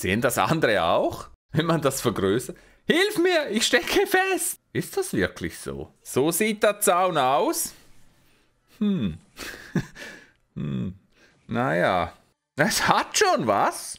Sehen das andere auch? Wenn man das vergrößert? Hilf mir, ich stecke fest! Ist das wirklich so? So sieht der Zaun aus? Hm. hm. Naja. Es hat schon was.